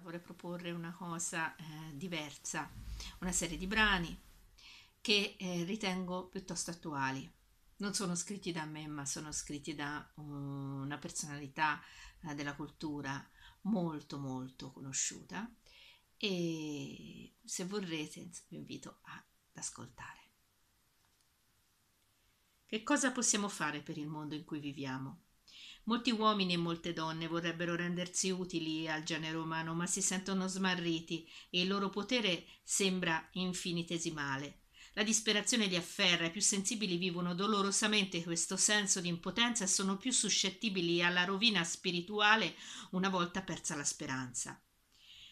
vorrei proporre una cosa eh, diversa, una serie di brani che eh, ritengo piuttosto attuali. Non sono scritti da me, ma sono scritti da mm, una personalità eh, della cultura molto molto conosciuta e se vorrete vi invito ad ascoltare. Che cosa possiamo fare per il mondo in cui viviamo? Molti uomini e molte donne vorrebbero rendersi utili al genere umano, ma si sentono smarriti e il loro potere sembra infinitesimale. La disperazione li afferra, i più sensibili vivono dolorosamente questo senso di impotenza e sono più suscettibili alla rovina spirituale una volta persa la speranza.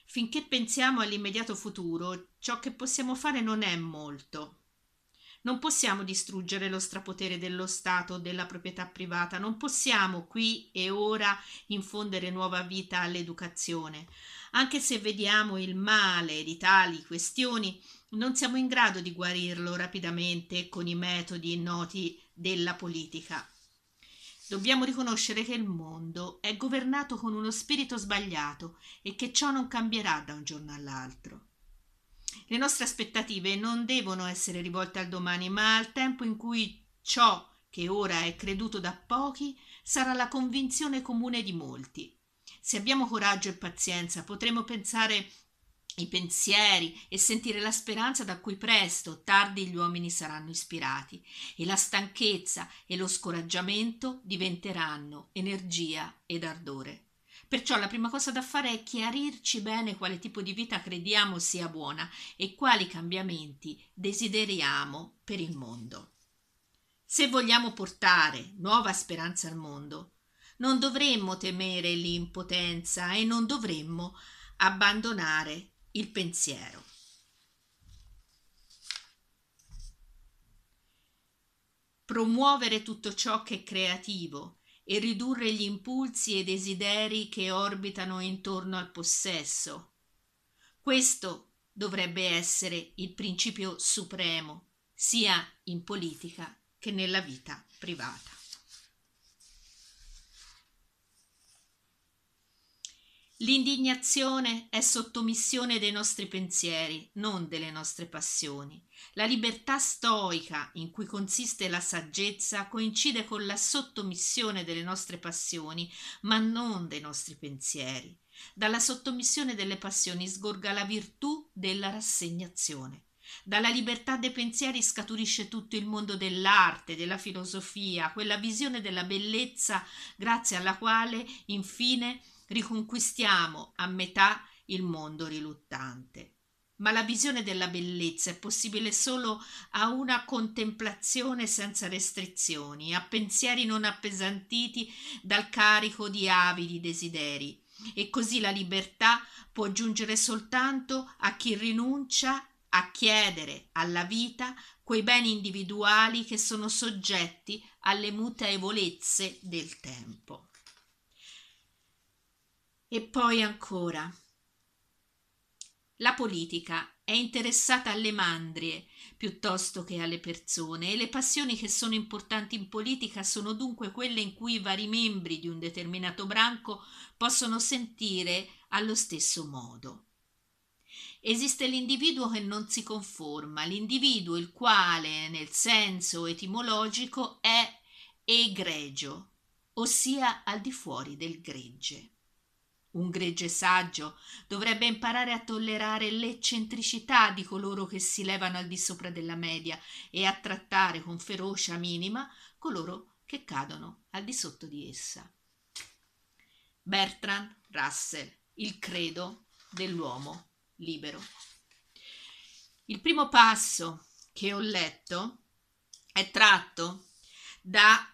Finché pensiamo all'immediato futuro, ciò che possiamo fare non è molto, non possiamo distruggere lo strapotere dello Stato o della proprietà privata, non possiamo qui e ora infondere nuova vita all'educazione. Anche se vediamo il male di tali questioni, non siamo in grado di guarirlo rapidamente con i metodi noti della politica. Dobbiamo riconoscere che il mondo è governato con uno spirito sbagliato e che ciò non cambierà da un giorno all'altro. Le nostre aspettative non devono essere rivolte al domani, ma al tempo in cui ciò che ora è creduto da pochi sarà la convinzione comune di molti. Se abbiamo coraggio e pazienza, potremo pensare i pensieri e sentire la speranza da cui presto, tardi gli uomini saranno ispirati e la stanchezza e lo scoraggiamento diventeranno energia ed ardore. Perciò la prima cosa da fare è chiarirci bene quale tipo di vita crediamo sia buona e quali cambiamenti desideriamo per il mondo. Se vogliamo portare nuova speranza al mondo, non dovremmo temere l'impotenza e non dovremmo abbandonare il pensiero. Promuovere tutto ciò che è creativo, e ridurre gli impulsi e desideri che orbitano intorno al possesso. Questo dovrebbe essere il principio supremo, sia in politica che nella vita privata. L'indignazione è sottomissione dei nostri pensieri, non delle nostre passioni. La libertà stoica, in cui consiste la saggezza, coincide con la sottomissione delle nostre passioni, ma non dei nostri pensieri. Dalla sottomissione delle passioni sgorga la virtù della rassegnazione. Dalla libertà dei pensieri scaturisce tutto il mondo dell'arte, della filosofia, quella visione della bellezza grazie alla quale, infine, riconquistiamo a metà il mondo riluttante. Ma la visione della bellezza è possibile solo a una contemplazione senza restrizioni, a pensieri non appesantiti dal carico di avidi desideri. E così la libertà può giungere soltanto a chi rinuncia a chiedere alla vita quei beni individuali che sono soggetti alle mutevolezze del tempo. E poi ancora. La politica è interessata alle mandrie piuttosto che alle persone e le passioni che sono importanti in politica sono dunque quelle in cui i vari membri di un determinato branco possono sentire allo stesso modo. Esiste l'individuo che non si conforma, l'individuo il quale nel senso etimologico è egregio, ossia al di fuori del gregge un gregge saggio dovrebbe imparare a tollerare l'eccentricità di coloro che si levano al di sopra della media e a trattare con ferocia minima coloro che cadono al di sotto di essa. Bertrand Russell, il credo dell'uomo libero. Il primo passo che ho letto è tratto da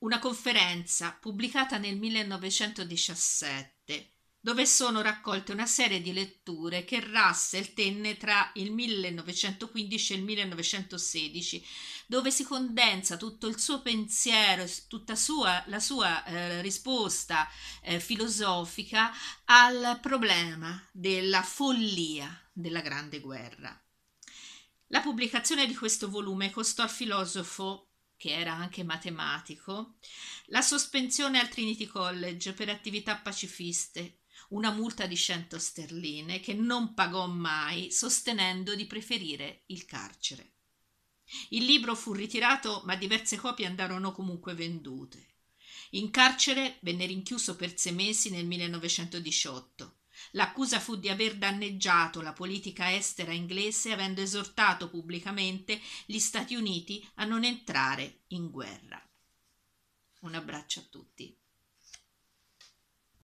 una conferenza pubblicata nel 1917 dove sono raccolte una serie di letture che Russell tenne tra il 1915 e il 1916, dove si condensa tutto il suo pensiero, tutta sua, la sua eh, risposta eh, filosofica al problema della follia della Grande Guerra. La pubblicazione di questo volume costò al filosofo che era anche matematico, la sospensione al Trinity College per attività pacifiste, una multa di 100 sterline che non pagò mai, sostenendo di preferire il carcere. Il libro fu ritirato, ma diverse copie andarono comunque vendute. In carcere venne rinchiuso per sei mesi nel 1918 L'accusa fu di aver danneggiato la politica estera inglese avendo esortato pubblicamente gli Stati Uniti a non entrare in guerra. Un abbraccio a tutti.